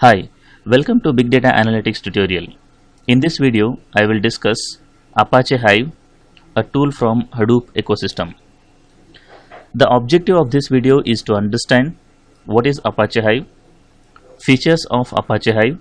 Hi, welcome to Big Data Analytics tutorial. In this video, I will discuss Apache Hive, a tool from Hadoop ecosystem. The objective of this video is to understand what is Apache Hive, features of Apache Hive,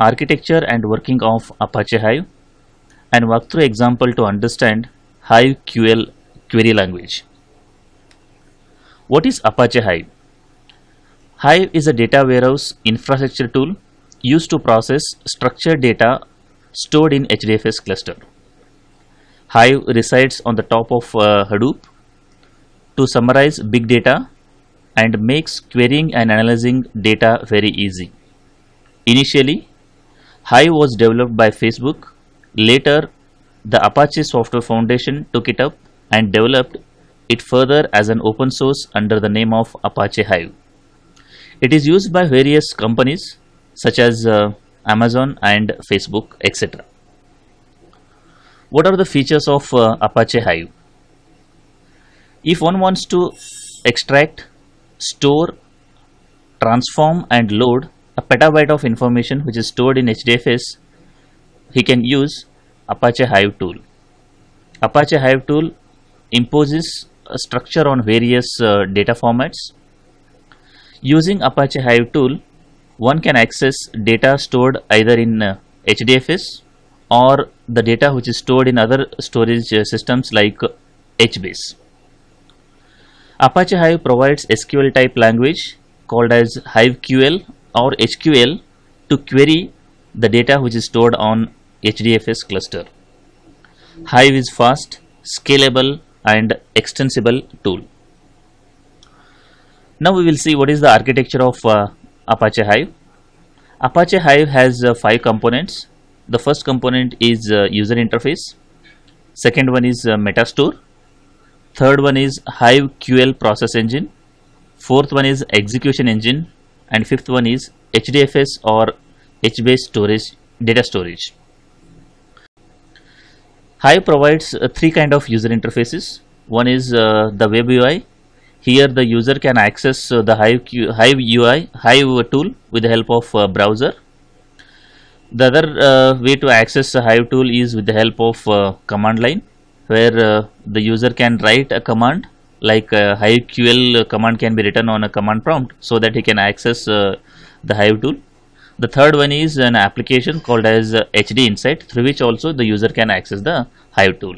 architecture and working of Apache Hive, and walkthrough example to understand HiveQL query language. What is Apache Hive? Hive is a data warehouse infrastructure tool used to process structured data stored in HDFS cluster. Hive resides on the top of uh, Hadoop to summarize big data and makes querying and analyzing data very easy. Initially, Hive was developed by Facebook. Later, the Apache Software Foundation took it up and developed it further as an open source under the name of Apache Hive. It is used by various companies such as uh, Amazon and Facebook, etc. What are the features of uh, Apache Hive? If one wants to extract, store, transform and load a petabyte of information which is stored in HDFS, he can use Apache Hive tool. Apache Hive tool imposes a structure on various uh, data formats Using Apache Hive tool, one can access data stored either in uh, HDFS or the data which is stored in other storage uh, systems like uh, HBase. Apache Hive provides SQL type language called as HiveQL or HQL to query the data which is stored on HDFS cluster. Hive is fast, scalable and extensible tool. Now we will see what is the architecture of uh, Apache Hive. Apache Hive has uh, five components. The first component is uh, user interface. Second one is uh, Metastore. Third one is Hive QL process engine. Fourth one is execution engine. And fifth one is HDFS or HBase storage data storage. Hive provides uh, three kind of user interfaces. One is uh, the web UI, here the user can access uh, the Hive, Q, Hive UI Hive tool with the help of uh, browser. The other uh, way to access the Hive tool is with the help of command line where the user can write a command like uh, HiveQL command can be written on a command prompt so that he can access uh, the Hive tool. The third one is an application called as uh, HD Insight through which also the user can access the Hive tool.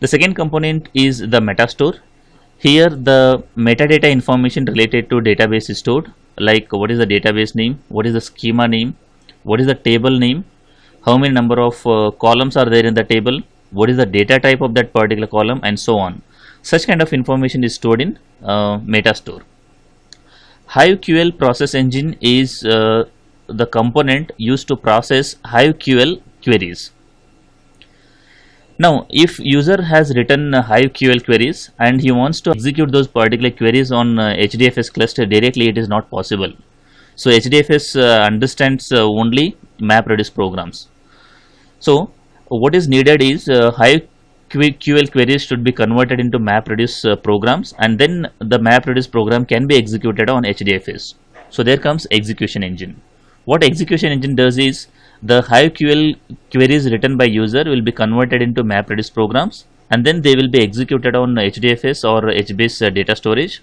The second component is the Metastore here the metadata information related to database is stored like what is the database name, what is the schema name, what is the table name, how many number of uh, columns are there in the table, what is the data type of that particular column and so on. Such kind of information is stored in uh, MetaStore. HiveQL process engine is uh, the component used to process HiveQL queries. Now, if user has written uh, HiveQL queries and he wants to execute those particular queries on uh, HDFS cluster directly, it is not possible. So, HDFS uh, understands uh, only MapReduce programs. So, what is needed is uh, HiveQL queries should be converted into MapReduce uh, programs and then the MapReduce program can be executed on HDFS. So, there comes execution engine. What execution engine does is the HiveQL queries written by user will be converted into MapReduce programs and then they will be executed on HDFS or HBase uh, data storage.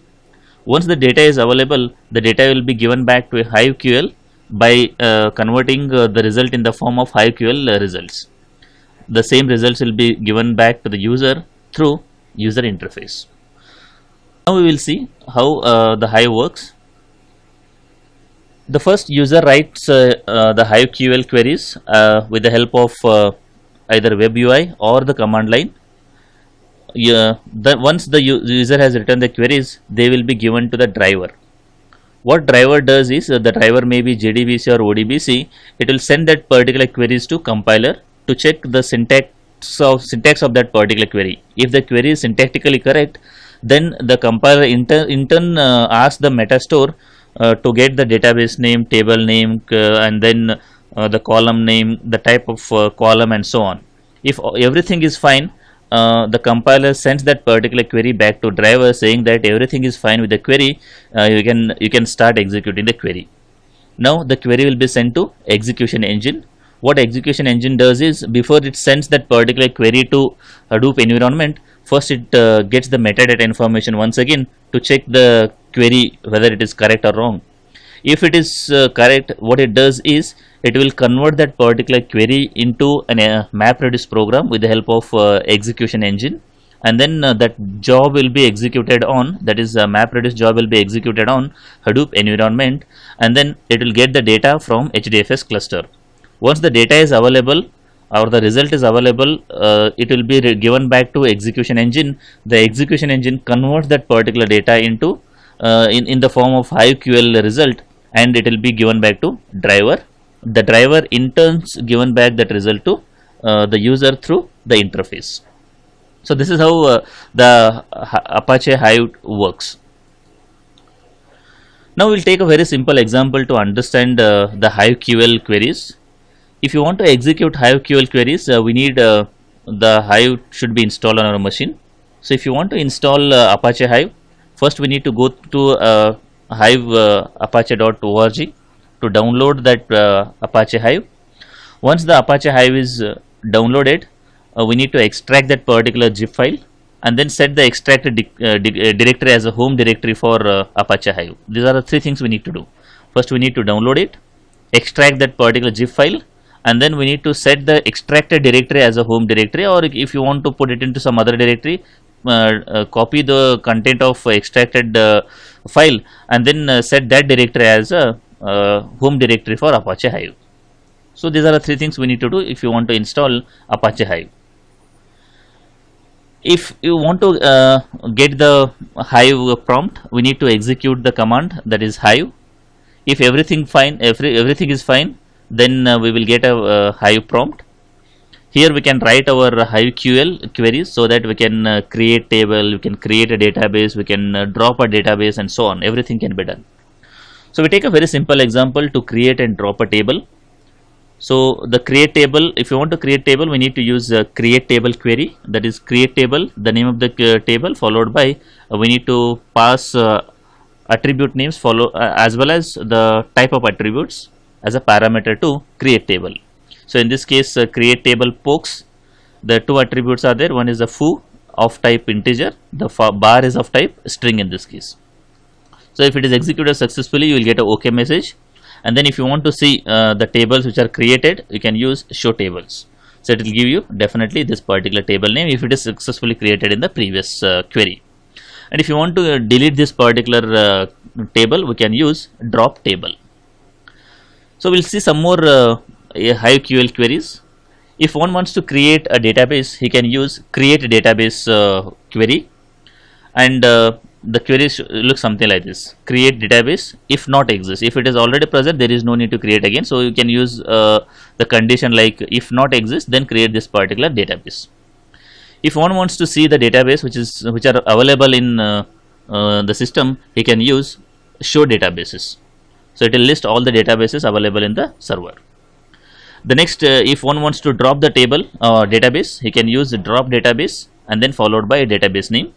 Once the data is available, the data will be given back to a HiveQL by uh, converting uh, the result in the form of HiveQL uh, results. The same results will be given back to the user through user interface. Now we will see how uh, the Hive works. The first user writes uh, uh, the HiveQL queries uh, with the help of either web UI or the command line. Yeah, the, once the user has written the queries, they will be given to the driver. What driver does is uh, the driver may be JDBC or ODBC. It will send that particular queries to compiler to check the syntax of syntax of that particular query. If the query is syntactically correct, then the compiler in, in turn uh, asks the metastore uh, to get the database name table name uh, and then uh, the column name the type of column and so on if everything is fine uh, the compiler sends that particular query back to driver saying that everything is fine with the query uh, you can you can start executing the query now the query will be sent to execution engine what execution engine does is before it sends that particular query to Hadoop environment first it uh, gets the metadata information once again to check the query whether it is correct or wrong if it is uh, correct what it does is it will convert that particular query into a uh, MapReduce program with the help of uh, execution engine and then uh, that job will be executed on that is a uh, MapReduce job will be executed on Hadoop environment and then it will get the data from HDFS cluster. Once the data is available or the result is available uh, it will be given back to execution engine the execution engine converts that particular data into uh, in, in the form of HiveQL result and it will be given back to driver. The driver in turns given back that result to uh, the user through the interface. So this is how uh, the Apache Hive works. Now we'll take a very simple example to understand uh, the HiveQL queries. If you want to execute HiveQL queries, uh, we need uh, the Hive should be installed on our machine. So if you want to install uh, Apache Hive, first we need to go to uh, hive uh, apache.org to download that uh, apache hive once the apache hive is uh, downloaded uh, we need to extract that particular zip file and then set the extracted di uh, di uh, directory as a home directory for apache hive these are the three things we need to do first we need to download it extract that particular zip file and then we need to set the extracted directory as a home directory or if you want to put it into some other directory uh, uh, copy the content of extracted uh, file and then set that directory as a home directory for Apache Hive. So these are the three things we need to do if you want to install Apache Hive. If you want to uh, get the Hive prompt, we need to execute the command that is Hive. If everything fine, every, everything is fine, then uh, we will get a uh, Hive prompt here we can write our HiveQL queries so that we can uh, create table, we can create a database, we can uh, drop a database and so on. Everything can be done. So we take a very simple example to create and drop a table. So the create table, if you want to create table, we need to use uh, create table query that is create table, the name of the uh, table followed by uh, we need to pass uh, attribute names follow as well as the type of attributes as a parameter to create table. So in this case uh, create table pokes the two attributes are there one is a foo of type integer the bar is of type string in this case. So if it is executed successfully you will get a ok message and then if you want to see uh, the tables which are created you can use show tables. So it will give you definitely this particular table name if it is successfully created in the previous uh, query. And if you want to uh, delete this particular uh, table we can use drop table. So we'll see some more uh, a QL queries. If one wants to create a database, he can use create database uh, query and uh, the query looks something like this create database if not exists if it is already present there is no need to create again so you can use uh, the condition like if not exists then create this particular database if one wants to see the database which is which are available in uh, uh, the system he can use show databases so it will list all the databases available in the server the next uh, if one wants to drop the table or uh, database he can use drop database and then followed by a database name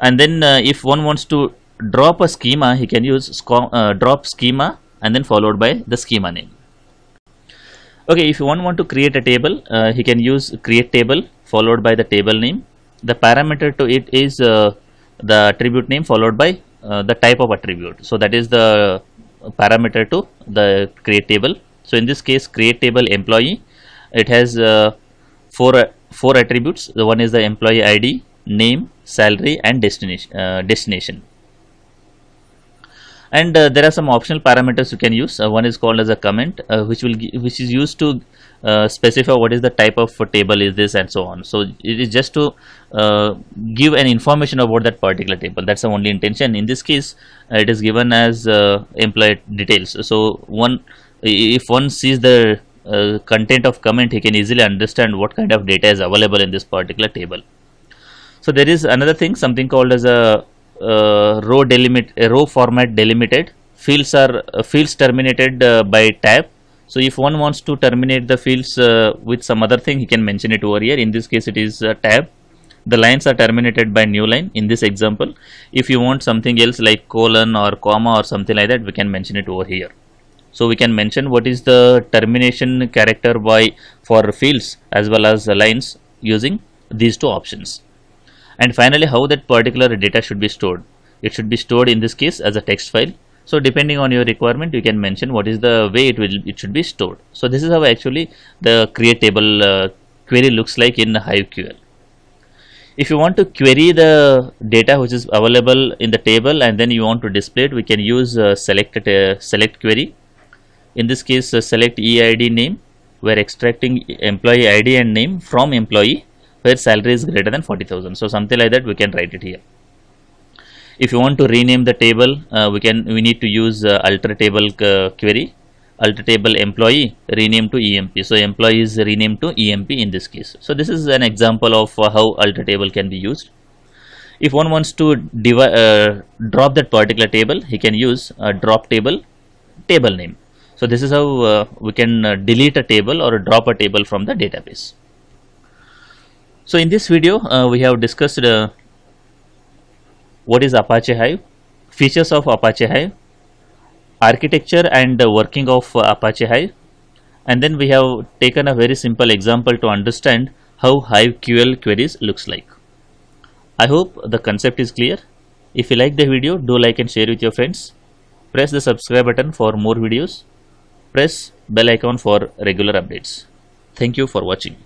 and then uh, if one wants to drop a schema he can use uh, drop schema and then followed by the schema name okay if one want to create a table uh, he can use create table followed by the table name the parameter to it is uh, the attribute name followed by the type of attribute so that is the parameter to the create table so in this case create table employee it has uh, four uh, four attributes the one is the employee ID name salary and destination uh, destination and uh, there are some optional parameters you can use uh, one is called as a comment uh, which will which is used to specify what is the type of table is this and so on so it is just to give an information about that particular table that's the only intention in this case it is given as employee details so one if one sees the uh, content of comment he can easily understand what kind of data is available in this particular table so there is another thing something called as a uh, row delimit a row format delimited fields are uh, fields terminated uh, by tab so if one wants to terminate the fields uh, with some other thing he can mention it over here in this case it is tab the lines are terminated by new line in this example if you want something else like colon or comma or something like that we can mention it over here so we can mention what is the termination character by for fields as well as lines using these two options. And finally, how that particular data should be stored. It should be stored in this case as a text file. So depending on your requirement, you can mention what is the way it will it should be stored. So this is how actually the create table uh, query looks like in HiveQL. If you want to query the data which is available in the table and then you want to display it, we can use uh, select uh, select query in this case uh, select EID name we are extracting employee ID and name from employee where salary is greater than 40,000 so something like that we can write it here if you want to rename the table uh, we can we need to use uh, alter table uh, query alter table employee rename to EMP so employee is renamed to EMP in this case so this is an example of uh, how alter table can be used if one wants to uh, drop that particular table he can use a drop table table name so this is how uh, we can uh, delete a table or drop a table from the database. So in this video, uh, we have discussed uh, what is Apache Hive, features of Apache Hive, architecture and working of Apache Hive, and then we have taken a very simple example to understand how HiveQL queries looks like. I hope the concept is clear. If you like the video, do like and share with your friends. Press the subscribe button for more videos press bell icon for regular updates. Thank you for watching.